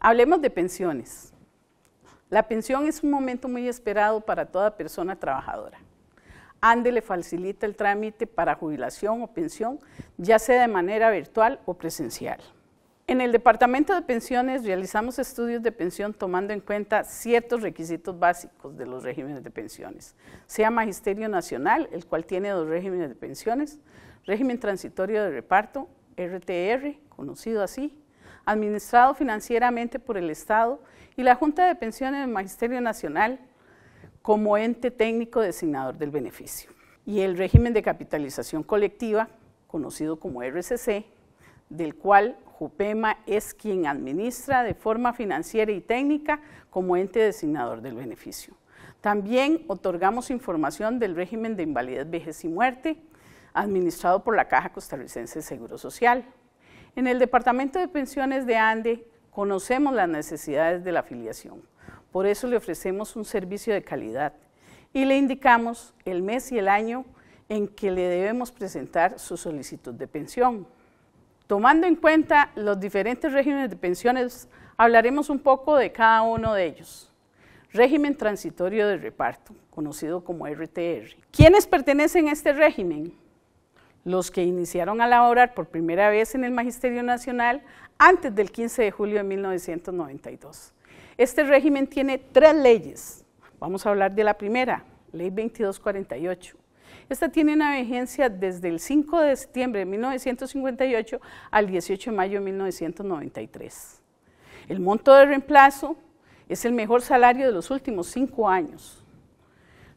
Hablemos de pensiones. La pensión es un momento muy esperado para toda persona trabajadora. ANDE le facilita el trámite para jubilación o pensión, ya sea de manera virtual o presencial. En el Departamento de Pensiones realizamos estudios de pensión tomando en cuenta ciertos requisitos básicos de los regímenes de pensiones, sea Magisterio Nacional, el cual tiene dos regímenes de pensiones, régimen transitorio de reparto, RTR, conocido así, administrado financieramente por el Estado y la Junta de Pensiones del Magisterio Nacional como ente técnico designador del beneficio. Y el régimen de capitalización colectiva, conocido como RCC, del cual CUPEMA es quien administra de forma financiera y técnica como ente designador del beneficio. También otorgamos información del régimen de invalidez, vejez y muerte administrado por la Caja Costarricense de Seguro Social. En el Departamento de Pensiones de ANDE conocemos las necesidades de la afiliación. Por eso le ofrecemos un servicio de calidad y le indicamos el mes y el año en que le debemos presentar su solicitud de pensión. Tomando en cuenta los diferentes regímenes de pensiones, hablaremos un poco de cada uno de ellos. Régimen transitorio de reparto, conocido como RTR. ¿Quiénes pertenecen a este régimen? Los que iniciaron a laborar por primera vez en el Magisterio Nacional antes del 15 de julio de 1992. Este régimen tiene tres leyes. Vamos a hablar de la primera, Ley 2248 esta tiene una vigencia desde el 5 de septiembre de 1958 al 18 de mayo de 1993. El monto de reemplazo es el mejor salario de los últimos cinco años.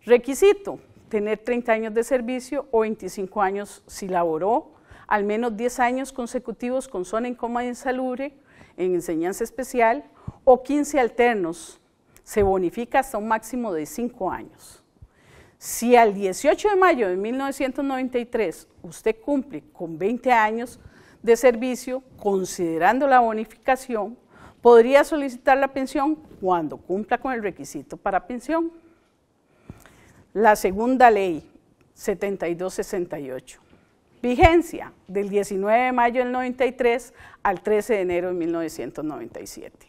Requisito, tener 30 años de servicio o 25 años si laboró, al menos 10 años consecutivos con zona en coma insalubre, en enseñanza especial, o 15 alternos. Se bonifica hasta un máximo de 5 años. Si al 18 de mayo de 1993 usted cumple con 20 años de servicio, considerando la bonificación, podría solicitar la pensión cuando cumpla con el requisito para pensión. La segunda ley, 7268. Vigencia del 19 de mayo del 93 al 13 de enero de 1997.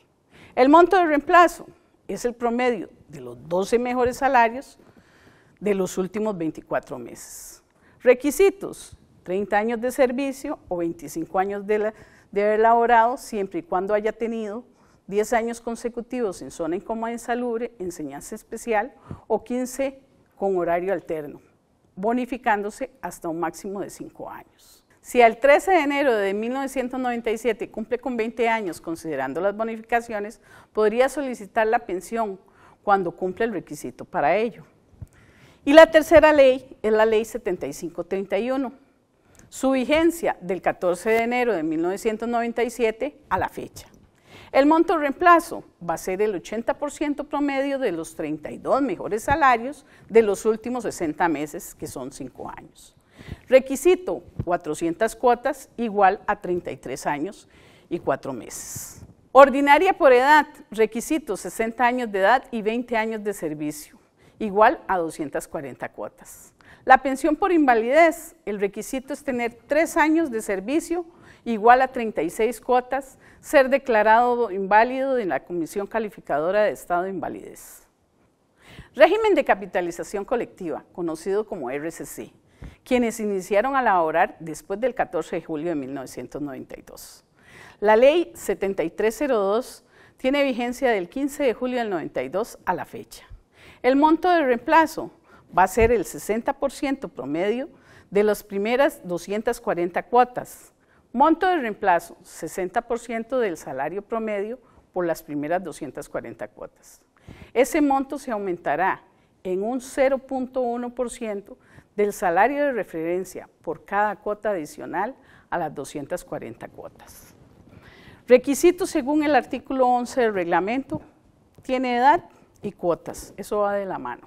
El monto de reemplazo es el promedio de los 12 mejores salarios de los últimos 24 meses. Requisitos, 30 años de servicio o 25 años de, haber laborado siempre y cuando haya tenido 10 años consecutivos en zona incómoda e insalubre, enseñanza especial o 15 con horario alterno, bonificándose hasta un máximo de 5 años. Si al 13 de enero de 1997 cumple con 20 años considerando las bonificaciones, podría solicitar la pensión cuando cumple el requisito para ello. Y la tercera ley es la ley 7531. Su vigencia del 14 de enero de 1997 a la fecha. El monto de reemplazo va a ser el 80% promedio de los 32 mejores salarios de los últimos 60 meses, que son 5 años. Requisito, 400 cuotas igual a 33 años y 4 meses. Ordinaria por edad, requisito 60 años de edad y 20 años de servicio igual a 240 cuotas. La pensión por invalidez, el requisito es tener tres años de servicio igual a 36 cuotas, ser declarado inválido en la Comisión Calificadora de Estado de Invalidez. Régimen de capitalización colectiva, conocido como RCC, quienes iniciaron a laborar después del 14 de julio de 1992. La ley 7302 tiene vigencia del 15 de julio del 92 a la fecha. El monto de reemplazo va a ser el 60% promedio de las primeras 240 cuotas. Monto de reemplazo, 60% del salario promedio por las primeras 240 cuotas. Ese monto se aumentará en un 0.1% del salario de referencia por cada cuota adicional a las 240 cuotas. Requisitos según el artículo 11 del reglamento, tiene edad, y cuotas. Eso va de la mano.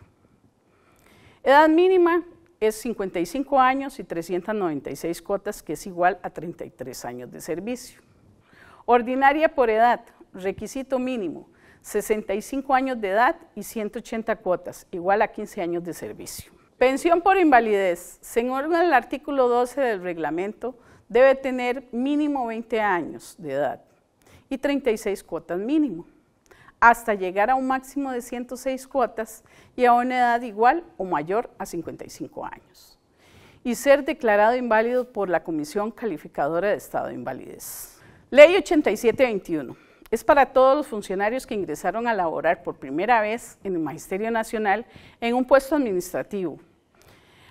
Edad mínima es 55 años y 396 cuotas, que es igual a 33 años de servicio. Ordinaria por edad, requisito mínimo, 65 años de edad y 180 cuotas, igual a 15 años de servicio. Pensión por invalidez. Según el artículo 12 del reglamento, debe tener mínimo 20 años de edad y 36 cuotas mínimo hasta llegar a un máximo de 106 cuotas y a una edad igual o mayor a 55 años, y ser declarado inválido por la Comisión Calificadora de Estado de Invalidez. Ley 8721 es para todos los funcionarios que ingresaron a laborar por primera vez en el Magisterio Nacional en un puesto administrativo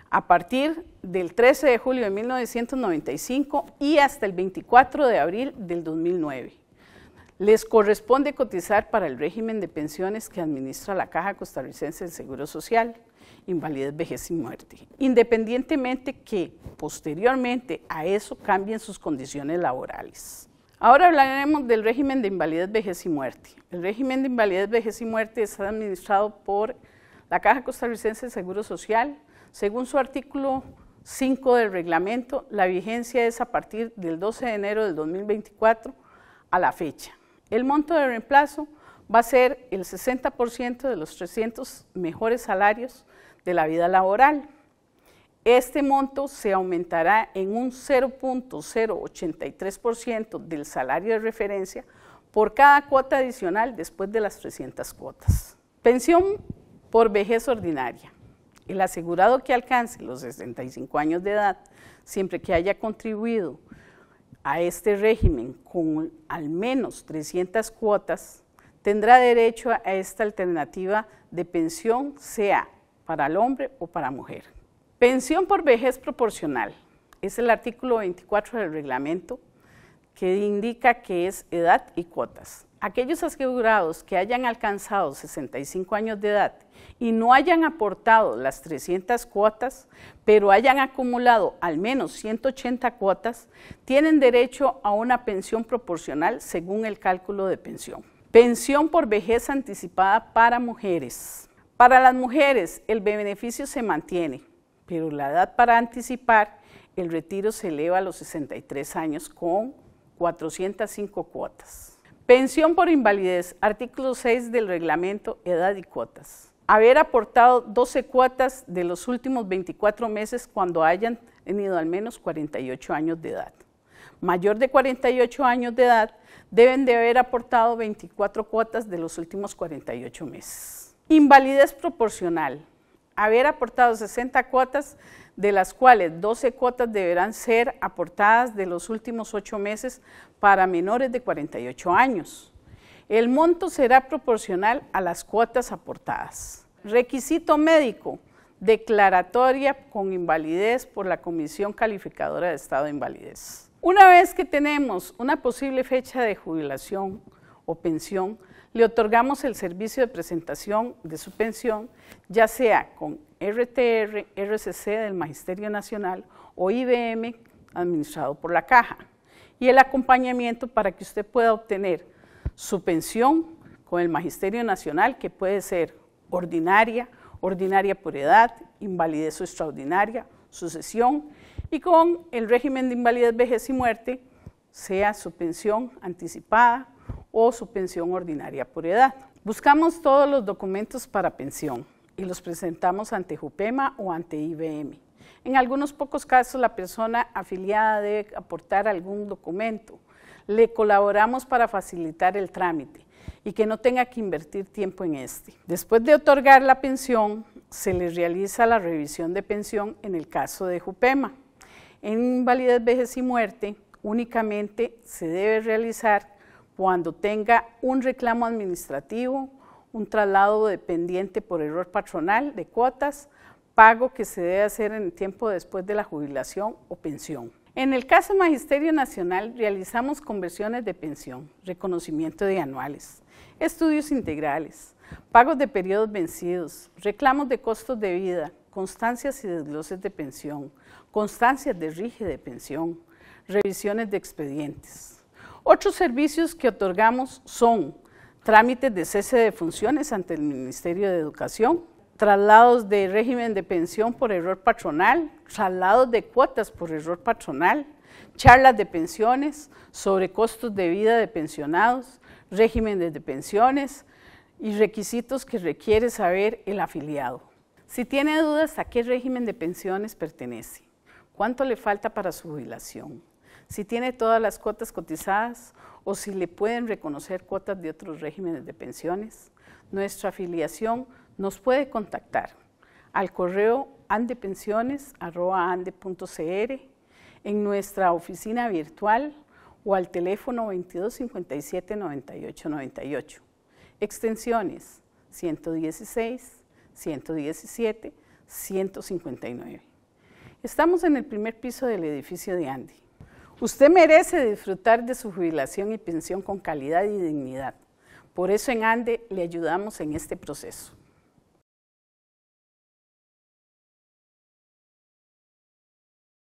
a partir del 13 de julio de 1995 y hasta el 24 de abril del 2009 les corresponde cotizar para el régimen de pensiones que administra la Caja Costarricense de Seguro Social, invalidez, vejez y muerte, independientemente que posteriormente a eso cambien sus condiciones laborales. Ahora hablaremos del régimen de invalidez, vejez y muerte. El régimen de invalidez, vejez y muerte está administrado por la Caja Costarricense de Seguro Social. Según su artículo 5 del reglamento, la vigencia es a partir del 12 de enero del 2024 a la fecha. El monto de reemplazo va a ser el 60% de los 300 mejores salarios de la vida laboral. Este monto se aumentará en un 0.083% del salario de referencia por cada cuota adicional después de las 300 cuotas. Pensión por vejez ordinaria. El asegurado que alcance los 65 años de edad, siempre que haya contribuido a este régimen con al menos 300 cuotas tendrá derecho a esta alternativa de pensión, sea para el hombre o para mujer. Pensión por vejez proporcional. Es el artículo 24 del reglamento que indica que es edad y cuotas. Aquellos asegurados que hayan alcanzado 65 años de edad y no hayan aportado las 300 cuotas, pero hayan acumulado al menos 180 cuotas, tienen derecho a una pensión proporcional según el cálculo de pensión. Pensión por vejez anticipada para mujeres. Para las mujeres el beneficio se mantiene, pero la edad para anticipar el retiro se eleva a los 63 años con 405 cuotas. Pensión por invalidez, artículo 6 del reglamento, edad y cuotas. Haber aportado 12 cuotas de los últimos 24 meses cuando hayan tenido al menos 48 años de edad. Mayor de 48 años de edad deben de haber aportado 24 cuotas de los últimos 48 meses. Invalidez proporcional haber aportado 60 cuotas, de las cuales 12 cuotas deberán ser aportadas de los últimos 8 meses para menores de 48 años. El monto será proporcional a las cuotas aportadas. Requisito médico, declaratoria con invalidez por la Comisión Calificadora de Estado de Invalidez. Una vez que tenemos una posible fecha de jubilación o pensión, le otorgamos el servicio de presentación de su pensión, ya sea con RTR, RCC del Magisterio Nacional o IBM, administrado por la Caja, y el acompañamiento para que usted pueda obtener su pensión con el Magisterio Nacional, que puede ser ordinaria, ordinaria por edad, invalidez o extraordinaria, sucesión, y con el régimen de invalidez, vejez y muerte, sea su pensión anticipada o su pensión ordinaria por edad. Buscamos todos los documentos para pensión y los presentamos ante JUPEMA o ante IBM. En algunos pocos casos la persona afiliada debe aportar algún documento. Le colaboramos para facilitar el trámite y que no tenga que invertir tiempo en este. Después de otorgar la pensión, se le realiza la revisión de pensión en el caso de JUPEMA. En invalidez, vejez y muerte únicamente se debe realizar cuando tenga un reclamo administrativo, un traslado dependiente por error patronal de cuotas, pago que se debe hacer en el tiempo después de la jubilación o pensión. En el caso Magisterio Nacional realizamos conversiones de pensión, reconocimiento de anuales, estudios integrales, pagos de periodos vencidos, reclamos de costos de vida, constancias y desgloses de pensión, constancias de rige de pensión, revisiones de expedientes. Otros servicios que otorgamos son trámites de cese de funciones ante el Ministerio de Educación, traslados de régimen de pensión por error patronal, traslados de cuotas por error patronal, charlas de pensiones sobre costos de vida de pensionados, régimen de pensiones y requisitos que requiere saber el afiliado. Si tiene dudas a qué régimen de pensiones pertenece, cuánto le falta para su jubilación, si tiene todas las cuotas cotizadas o si le pueden reconocer cuotas de otros regímenes de pensiones. Nuestra afiliación nos puede contactar al correo andepensiones.ande.cr, en nuestra oficina virtual o al teléfono 2257 9898. Extensiones 116, 117, 159. Estamos en el primer piso del edificio de Andy. Usted merece disfrutar de su jubilación y pensión con calidad y dignidad. Por eso en ANDE le ayudamos en este proceso.